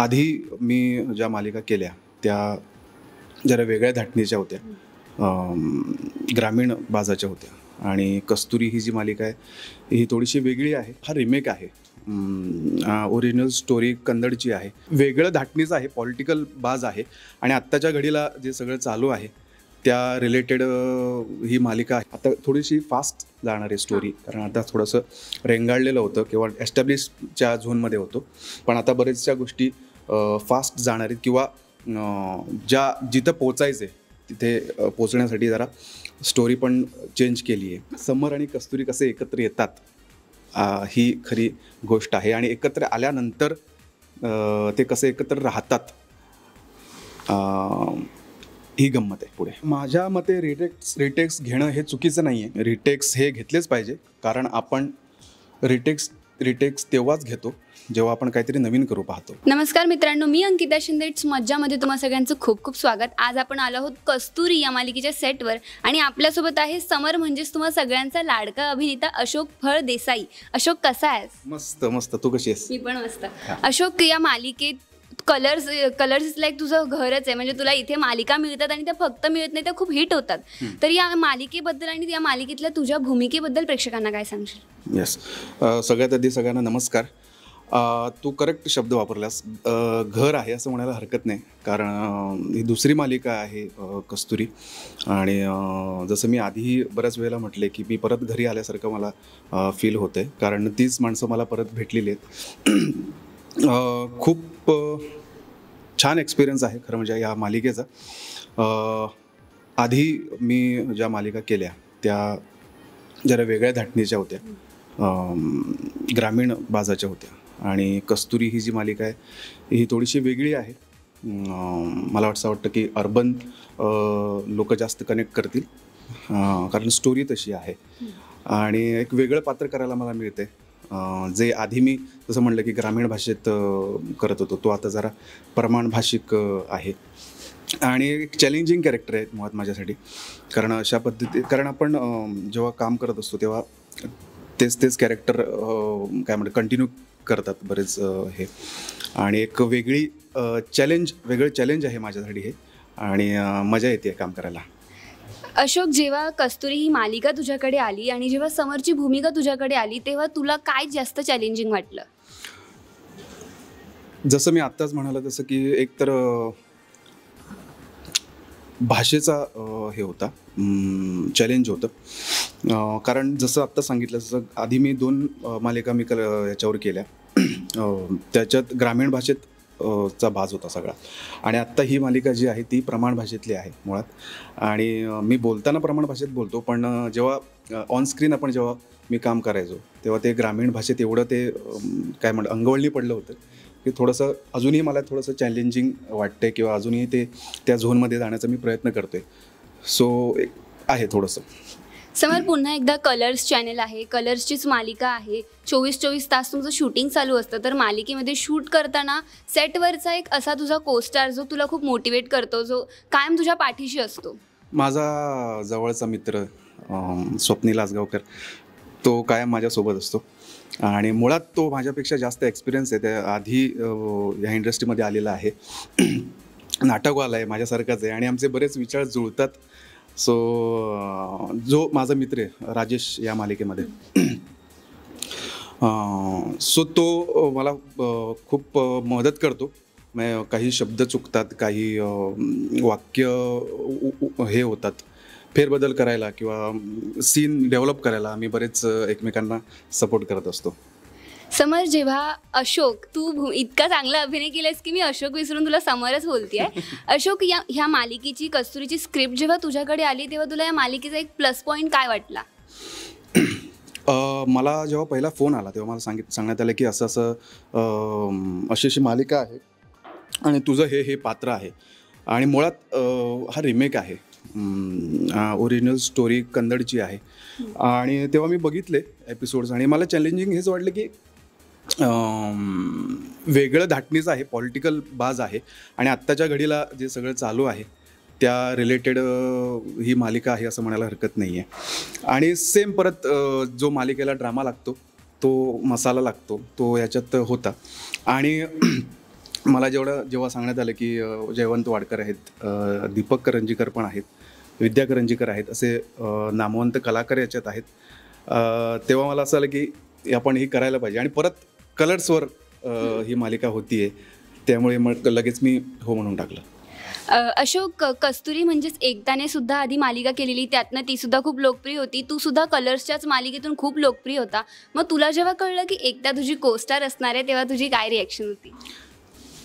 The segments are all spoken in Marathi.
आधी मी ज्या मालिका केल्या त्या जरा वेगळ्या धाटणीच्या होत्या ग्रामीण बाजाच्या होत्या आणि कस्तुरी ही जी मालिका आहे ही थोडीशी वेगळी आहे हा रिमेक आहे ओरिजिनल स्टोरी कन्नडची आहे वेगळं धाटणीचं आहे पॉलिटिकल बाज आहे आणि आत्ताच्या घडीला जे सगळं चालू आहे त्या रिलेटेड ही मालिका आहे आता थोडीशी फास्ट जाणारी स्टोरी कारण आता थोडंसं रेंगाळलेलं होतं किंवा एस्टॅब्लिशच्या झोनमध्ये होतो पण आता बरेचशा गोष्टी फास्ट जाणार आहेत किंवा ज्या जिथं पोचायचं तिथे पोचण्यासाठी जरा स्टोरी पण चेंज केली आहे समर आणि कस्तुरी कसे एकत्र येतात ही खरी गोष्ट आहे आणि एकत्र आल्यानंतर ते कसे एकत्र राहतात ही गंमत आहे पुढे माझ्या मते रिटेक्स रिटेक्स घेणं हे चुकीचं नाही आहे रिटेक्स हे घेतलेच पाहिजे कारण आपण रिटेक्स रिटेक्स तेव्हाच घेतो जेव्हा आपण काहीतरी नवीन करू पाहतो नमस्कार मित्रांनो मी अंकिता शिंदे इट्स मज्जामध्ये तुम्हाला सगळ्यांचं खूप खूप स्वागत आज आपण आलो आहोत कस्तुरी या मालिकेच्या सेटवर आणि आपल्यासोबत आहे समर म्हणजेच तुम्हा सगळ्यांचा लाडका अभिनेता अशोक फळ देसाई अशोक कसा आहेस मस्त मस्त तू कशी आहेस मी पण मस्त अशोक या मालिकेत कलर्स कलर्स इज लाईक तुझं घरच आहे म्हणजे तुला इथे मालिका मिळतात आणि त्या फक्त मिळत नाही त्या खूप हिट होतात तर या मालिकेबद्दल आणि या मालिकेतल्या तुझ्या भूमिकेबद्दल प्रेक्षकांना काय सांगशील येस सगळ्यात आधी सगळ्यांना नमस्कार तू करेक्ट शब्द वापरलास घर आहे असं म्हणायला हरकत नाही कारण ही दुसरी मालिका आहे कस्तुरी आणि जसं मी आधीही बऱ्याच वेळेला म्हटले की मी परत घरी आल्यासारखं मला फील होतं कारण तीच माणसं मला परत भेटलेली आहेत खूप छान एक्सपिरियन्स आहे खरं म्हणजे या मालिकेचा आधी मी ज्या मालिका केल्या त्या जरा वेगळ्या धाटणीच्या होत्या ग्रामीण बाजाच्या होत्या आणि कस्तुरी ही जी मालिका आहे ही थोडीशी वेगळी आहे मला वाटतं वाटतं की अर्बन लोक जास्त कनेक्ट करतील कारण स्टोरी तशी आहे आणि एक वेगळं पात्र करायला मला मिळते जे आधी मी जसं म्हटलं की ग्रामीण भाषेत करत होतो तो आता जरा प्रमाण भाषिक आहे आणि एक चॅलेंजिंग कॅरेक्टर आहे मुळात माझ्यासाठी कारण अशा पद्धती कारण आपण जेव्हा काम करत असतो तेव्हा तेच तेच कॅरेक्टर काय म्हणतात कंटिन्यू करतात बरेच हे आणि एक वेगळी चॅलेंज वेगळं चॅलेंज आहे माझ्यासाठी हे आणि मजा येते काम करायला अशोक जेव्हा कस्तुरी ही मालिका तुझ्याकडे आली आणि जेव्हा समरची भूमिका तुझ्याकडे आली तेव्हा तुला काय जास्त चॅलेंजिंग वाटलं जसं मी आत्ताच म्हणालं तसं की एक तर भाषेचा हे होता चॅलेंज होतं कारण जसं आत्ता सांगितलं जसं आधी मी दोन मालिका मी याच्यावर केल्या त्याच्यात ग्रामीण भाषेत चा भाज होता सगळा आणि आत्ता ही मालिका जी आहे ती प्रमाण भाषेतली आहे मुळात आणि मी बोलताना प्रमाण भाषेत बोलतो पण जेव्हा ऑन स्क्रीन आपण जेव्हा मी काम करायचो तेव्हा ते ग्रामीण भाषेत एवढं ते काय म्हण अंगवळणी पडलं होतं की थोडंसं अजूनही मला थोडंसं चॅलेंजिंग वाटतंय किंवा अजूनही ते त्या झोनमध्ये जाण्याचा मी प्रयत्न करतोय सो एक आहे थोडंसं समोर पुन्हा एकदा कलर्स चॅनल आहे कलर्सचीच मालिका आहे चोवीस चोवीस तास तुमचं शूटिंग चालू असतं तर मालिकेमध्ये शूट करताना सेटवरचा एक असा तुझा कोस्टार जो तुला खूप मोटिवेट करतो जो कायम तुझ्या पाठीशी असतो माझा जवळचा मित्र स्वप्नील आसगावकर तो कायम माझ्यासोबत असतो आणि मुळात तो माझ्यापेक्षा जास्त एक्सपिरियन्स आहे त्या आधी ह्या इंडस्ट्रीमध्ये आलेला आहे नाटकवाला आहे माझ्यासारखाच आहे आणि आमचे बरेच विचार जुळतात सो uh, जो माझा मित्र आहे राजेश या मालिकेमध्ये सो uh, तो uh, मला खूप मदत करतो मग काही शब्द चुकतात काही वाक्य हे होतात फेरबदल करायला किंवा सीन डेव्हलप करायला आम्ही बरेच एकमेकांना सपोर्ट करत असतो समर जेव्हा अशोक तू इतका चांगला अभिनय केलास की मी अशोक विसरून तुला समरच आहे अशोक या ह्या मालिकेची कस्तुरीची स्क्रिप्ट जेव्हा तुझ्याकडे आली तेव्हा तुला या मालिकेचा एक प्लस पॉईंट काय वाटला मला जेव्हा पहिला फोन आला तेव्हा मला सांगित सांगण्यात आलं की असं असं अशी अशी मालिका आहे आणि तुझं हे हे पात्र आहे आणि मुळात हा रिमेक आहे ओरिजिनल स्टोरी कन्नडची आहे आणि तेव्हा मी बघितले एपिसोड्स आणि मला चॅलेंजिंग हेच वाटलं की वेगळं धाटणीचं आहे पॉलिटिकल बाज आहे आणि आत्ताच्या घडीला जे सगळं चालू आहे त्या रिलेटेड ही मालिका आहे असं म्हणायला हरकत नाही आहे आणि सेम परत जो मालिकेला ड्रामा लागतो तो मसाला लागतो तो याच्यात होता आणि मला जेवढं जेव्हा सांगण्यात आलं की जयवंत वाडकर आहेत दीपक करंजीकर पण आहेत विद्या करंजीकर आहेत असे नामवंत कलाकार याच्यात आहेत तेव्हा मला असं आलं की आपण हे करायला पाहिजे आणि परत कलर्सवर ही मालिका होती होतीये त्यामुळे मग लगेच मी हो म्हणून टाकलं अशोक कस्तुरी म्हणजेच एकदाने सुद्धा आधी मालिका केलेली त्यातनं ती सुद्धा खूप लोकप्रिय होती तू सुद्धा कलर्सच्याच मालिकेतून खूप लोकप्रिय होता मग तुला जेव्हा कळलं की एकदा तुझी कोस्टार असणार आहे तेव्हा तुझी काय रिॲक्शन होती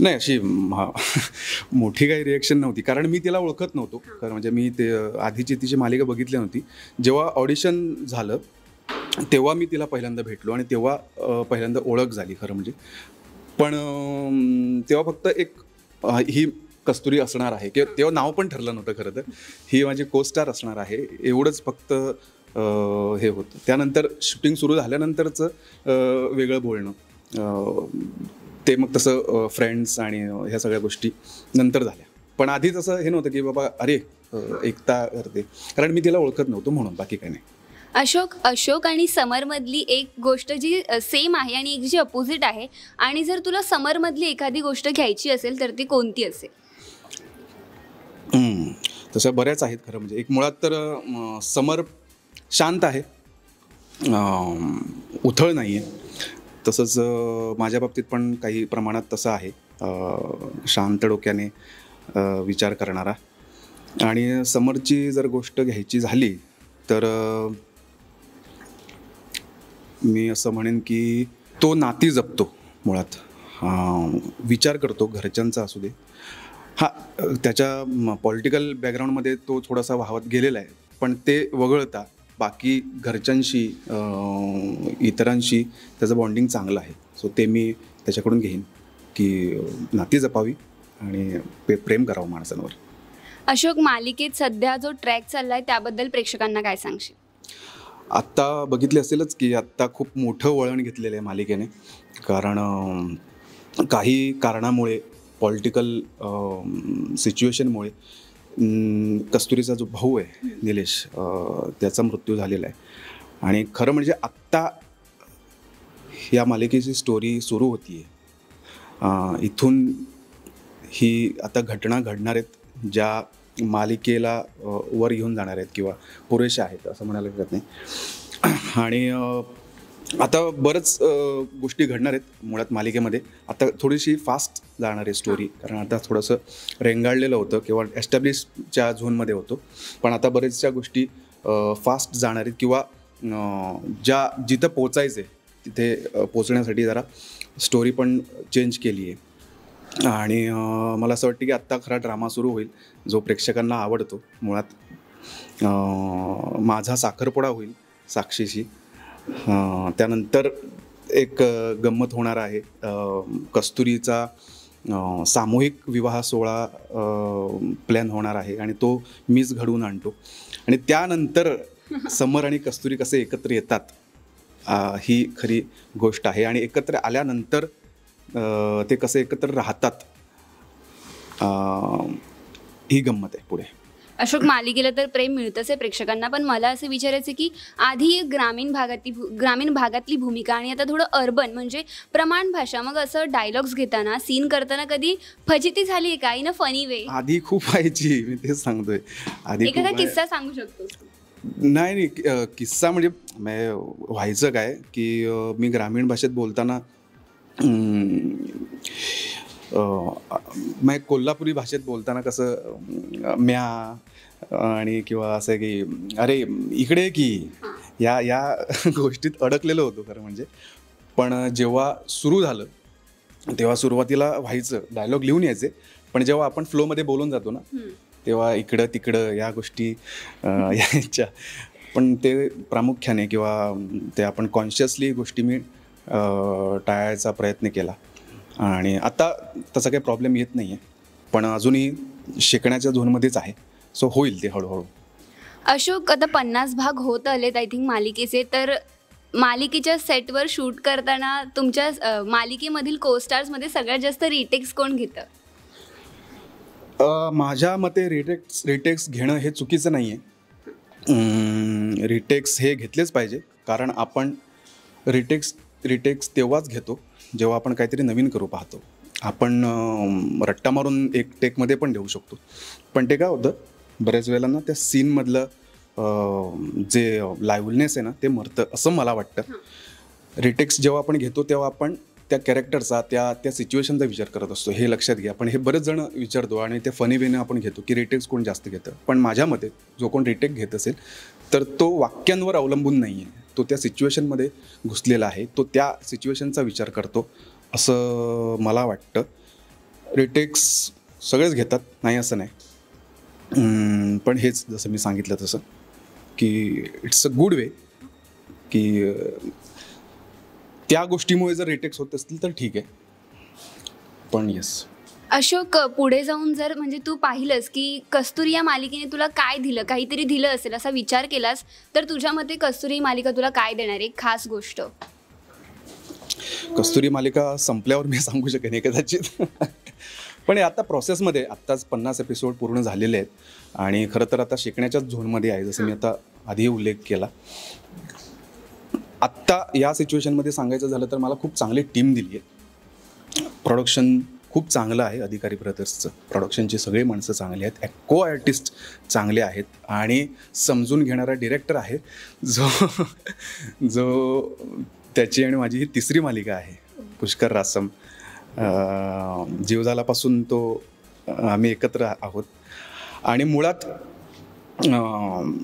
नाही अशी मोठी काही रिॲक्शन नव्हती कारण मी तिला ओळखत नव्हतो कारण म्हणजे मी ते आधीची तिची मालिका बघितली नव्हती जेव्हा ऑडिशन झालं तेव्हा मी तिला पहिल्यांदा भेटलो आणि तेव्हा पहिल्यांदा ओळख झाली खरं म्हणजे पण तेव्हा फक्त एक ही कस्तुरी असणार आहे किंवा तेव्हा नाव पण ठरलं नव्हतं खरं तर ही माझी कोस्टार असणार आहे एवढंच फक्त हे होतं त्यानंतर शूटिंग सुरू झाल्यानंतरचं वेगळं बोलणं ते मग तसं फ्रेंड्स आणि ह्या सगळ्या गोष्टी नंतर झाल्या पण आधीच असं हे नव्हतं की बाबा अरे एकता करते कारण मी तिला ओळखत नव्हतो म्हणून बाकी काही नाही अशोक अशोक आणि समरमधली एक गोष्ट जी सेम आहे आणि एक जी अपोजिट आहे आणि जर तुला समरमधली एखादी गोष्ट घ्यायची असेल तर ती कोणती असेल तशा बऱ्याच आहेत खरं म्हणजे एक मुळात तर समर शांत आहे उथळ नाही आहे तसंच माझ्या बाबतीत पण काही प्रमाणात तसं आहे शांत डोक्याने विचार करणारा आणि समरची जर गोष्ट घ्यायची झाली तर मी असं म्हणेन की तो नाती जपतो मुळात विचार करतो घरच्यांचा असू दे हा त्याच्या पॉलिटिकल बॅकग्राऊंडमध्ये तो थोडासा व्हावत गेलेला आहे पण ते वगळता बाकी घरच्यांशी इतरांशी त्याचं बॉन्डिंग चांगलं आहे सो ते मी त्याच्याकडून घेईन की नाती जपावी आणि प्रेम करावं माणसांवर अशोक मालिकेत सध्या जो ट्रॅक चालला आहे त्याबद्दल प्रेक्षकांना काय सांगशील आत्ता बघितले असेलच की आत्ता खूप मोठं वळण घेतलेलं आहे मालिकेने कारण काही कारणामुळे पॉलिटिकल सिच्युएशनमुळे कस्तुरीचा जो भाऊ आहे निलेश त्याचा मृत्यू झालेला आहे आणि खरं म्हणजे आत्ता या मालिकेची स्टोरी सुरू होती आहे इथून ही आता घटना घडणार आहेत ज्या मालिकेला वर घेऊन जाणार आहेत किंवा पुरेशा आहेत असं म्हणायला हरकत नाही आणि आता बरंच गोष्टी घडणार आहेत मुळात मालिकेमध्ये आता थोडीशी फास्ट जाणार आहे स्टोरी कारण आता थोडंसं रेंगाळलेलं होतं किंवा एस्टॅब्लिशच्या झोनमध्ये होतो पण आता बरेचशा गोष्टी फास्ट जाणार आहेत किंवा ज्या जिथं पोचायचं आहे तिथे पोचण्यासाठी जरा स्टोरी पण चेंज केली आहे आणि मला असं वाटतं की आत्ता खरा ड्रामा सुरू होईल जो प्रेक्षकांना आवडतो मुळात माझा साखरपुडा होईल साक्षीशी त्यानंतर एक गंमत होणार आहे कस्तुरीचा सामूहिक विवाह सोहळा प्लॅन होणार आहे आणि तो मीच घडवून आणतो आणि त्यानंतर समर आणि कस्तुरी कसे एकत्र येतात ही खरी गोष्ट आहे आणि एकत्र आल्यानंतर ते कसे एकत्र राहतात ही गंमत आहे पुढे अशोक मालिकेला तर प्रेम मिळतच आहे प्रेक्षकांना पण मला असं विचारायचं की आधी ग्रामीण भागातली ग्रामीण भागातली भूमिका आणि आता थोडं अर्बन म्हणजे प्रमाण भाषा मग असं डायलॉग्स घेताना सीन करताना कधी फजिती झाली का इन अ फनी वे आधी खूप व्हायची मी तेच सांगतोय आधी एखादा किस्सा सांगू शकतो नाही नाही किस्सा म्हणजे व्हायचं काय की मी ग्रामीण भाषेत बोलताना मग कोल्हापुरी भाषेत बोलताना कसं म्या आणि किंवा असं की अरे इकडे की या या गोष्टीत अडकलेलं होतो खरं म्हणजे पण जेव्हा सुरू झालं तेव्हा सुरुवातीला व्हायचं डायलॉग लिहून यायचे पण जेव्हा आपण फ्लोमध्ये बोलून जातो ना तेव्हा इकडं तिकडं या गोष्टी याच्या पण ते प्रामुख्याने किंवा ते आपण कॉन्शियसली गोष्टी मी टाळायचा प्रयत्न केला आणि आत्ता तसा काही प्रॉब्लेम येत नाही आहे पण अजूनही शिकण्याच्या झोनमध्येच आहे सो होईल ते हळूहळू अशोक आता पन्नास भाग होत आलेत आय थिंक मालिकेचे तर मालिकेच्या सेटवर शूट करताना तुमच्या मालिकेमधील को स्टार्समध्ये सगळ्यात जास्त रिटेक्स कोण घेतं माझ्या मते रिटेक्स रिटेक्स घेणं हे चुकीचं नाही आहे रिटेक्स हे घेतलेच पाहिजे कारण आपण रिटेक्स रिटेक्स तेव्हाच घेतो जेव्हा आपण काहीतरी नवीन करू पाहतो आपण रट्टा मारून एक टेकमध्ये पण देऊ शकतो पण ते काय होतं बऱ्याच वेळेला ना त्या सीनमधलं जे लाईवलनेस आहे ना ते मरतं असं मला वाटतं रिटेक्स जेव्हा आपण घेतो तेव्हा आपण त्या कॅरेक्टरचा त्या त्या सिच्युएशनचा विचार करत असतो हे लक्षात घ्या पण हे बरेच जण विचारतो आणि ते फनी वेने आपण घेतो की रिटेक्स कोण जास्त घेतं पण माझ्या मते जो कोण रिटेक घेत असेल तर तो वाक्यांवर अवलंबून नाही आहे तो त्या सिच्युएशनमध्ये घुसलेला आहे तो त्या सिच्युएशनचा विचार करतो असं मला वाटतं रिटेक्स सगळेच घेतात नाही असं नाही पण हेच जसं मी सांगितलं तसं की इट्स अ गुड वे की त्या गोष्टीमुळे जर रिटेक्स होत असतील तर ठीक आहे पण येस अशोक पुढे जाऊन जर म्हणजे तू पाहिलंस की कस्तुरी या मालिकेने तुला काय दिलं काहीतरी दिलं असेल असा विचार केलास तर तुझ्या मते कस्तुरी मालिका तुला काय देणार एक खास गोष्ट कस्तुरी मालिका संपल्यावर मी सांगू शकेन कदाचित पण आता प्रोसेसमध्ये आत्ताच पन्नास एपिसोड पूर्ण झालेले आहेत आणि खरं तर आता शिकण्याच्याच झोनमध्ये आहे जसं मी आता आधी उल्लेख केला आत्ता या सिच्युएशनमध्ये सांगायचं झालं तर मला खूप चांगली टीम दिली आहे प्रोडक्शन खूप चांगलं आहे अधिकारी ब्रदर्सचं प्रोडक्शनचे सगळे माणसं चांगली आहेत को आर्टिस्ट चांगले आहेत आणि समजून घेणारा डिरेक्टर आहे जो जो त्याची आणि माझी ही तिसरी मालिका आहे पुष्कर रासम जीवजालापासून तो आम्ही एकत्र आहोत आणि मुळात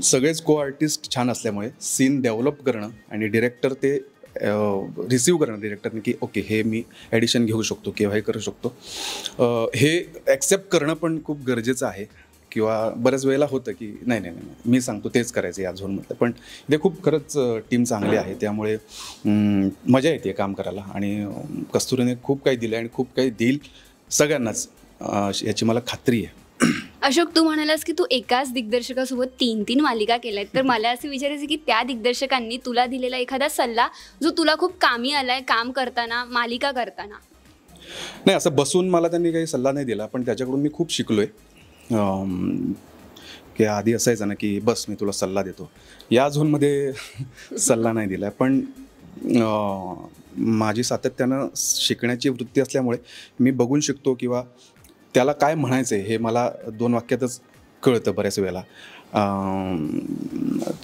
सगळेच को आर्टिस्ट छान असल्यामुळे सीन डेव्हलप करणं आणि डिरेक्टर ते रिसीव करणार डिरेक्टरने की ओके हे मी ॲडिशन घेऊ शकतो किंवा हे करू शकतो हे ॲक्सेप्ट करणं पण खूप गरजेचं आहे किंवा बऱ्याच वेळेला होतं की नाही नाही नाही मी सांगतो तेच करायचं या झोनमधलं पण ते खूप खरंच टीम चांगली आहे त्यामुळे मजा येते काम करायला आणि कस्तुरीने खूप काही दिलं आणि खूप काही देईल सगळ्यांनाच याची मला खात्री आहे अशोक तू म्हणालास की तू एकाच दिग्दर्शकासोबत तीन तीन मालिका केल्या आहेत तर मला असं विचारायचं की त्या दिग्दर्शकांनी तुला दिलेला एखादा सल्ला जो तुला खूप कामी आलाय काम करताना मालिका करताना नाही असं बसून मला त्यांनी काही सल्ला नाही दिला पण त्याच्याकडून मी खूप शिकलोय की आधी असायचं ना की बस मी तुला सल्ला देतो या झोनमध्ये सल्ला नाही दिला पण माझी सातत्यानं शिकण्याची वृत्ती असल्यामुळे मी बघून शिकतो किंवा त्याला काय म्हणायचं आहे हे मला दोन वाक्यातच कळतं बऱ्याच वेळेला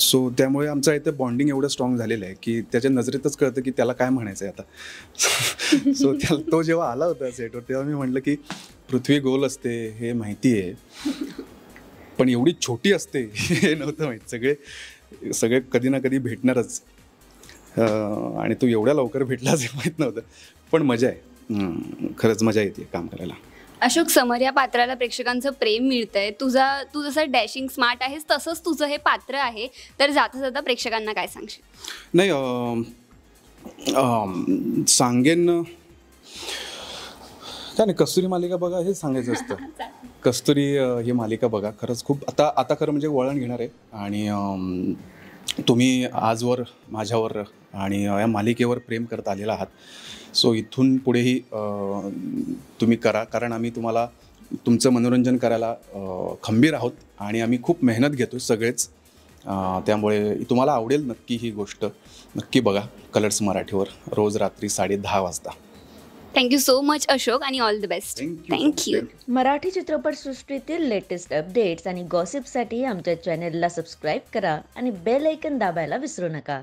सो त्यामुळे आमचं इथं बॉन्डिंग एवढं स्ट्रॉंग झालेलं आहे की त्याच्या नजरेतच कळतं की त्याला काय म्हणायचं आहे आता सो त्याला तो जेव्हा आला होता सेटवर तेव्हा मी म्हटलं की पृथ्वी गोल असते हे माहिती आहे पण एवढी छोटी असते हे नव्हतं माहीत सगळे सगळे कधी ना कधी भेटणारच आणि तो एवढ्या लवकर भेटलाच हे माहीत नव्हतं पण मजा आहे खरंच मजा येते काम करायला अशोक समर या पात्राला प्रेक्षकांचं प्रेम मिळतंय तुझा तू जसं डॅशिंग स्मार्ट आहेस तसंच तुझं हे पात्र आहे तर जाता जाता प्रेक्षकांना काय सांगशील नाही सांगेन काय नाही कस्तुरी मालिका बघा हे सांगायचं असतं कस्तुरी ही मालिका बघा खरंच खूप आता आता खरं म्हणजे वळण घेणार आहे आणि तुम्ही आजवर माझ्यावर आणि या मालिकेवर प्रेम करत आलेला आहात सो इथून पुढेही तुम्ही करा कारण आम्ही तुम्हाला तुमचं मनोरंजन करायला खंबीर आहोत आणि आम्ही खूप मेहनत घेतो सगळेच त्यामुळे तुम्हाला आवडेल नक्की ही गोष्ट नक्की बघा कलर्स मराठीवर रोज रात्री साडे वाजता थँक्यू सो मच अशोक आणि all the best thank you Marathi चित्रपट सृष्टीतील लेटेस्ट अपडेट्स आणि गॉसिपसाठी आमच्या चॅनेलला सबस्क्राईब करा आणि बेल ऐकन दाबायला विसरू नका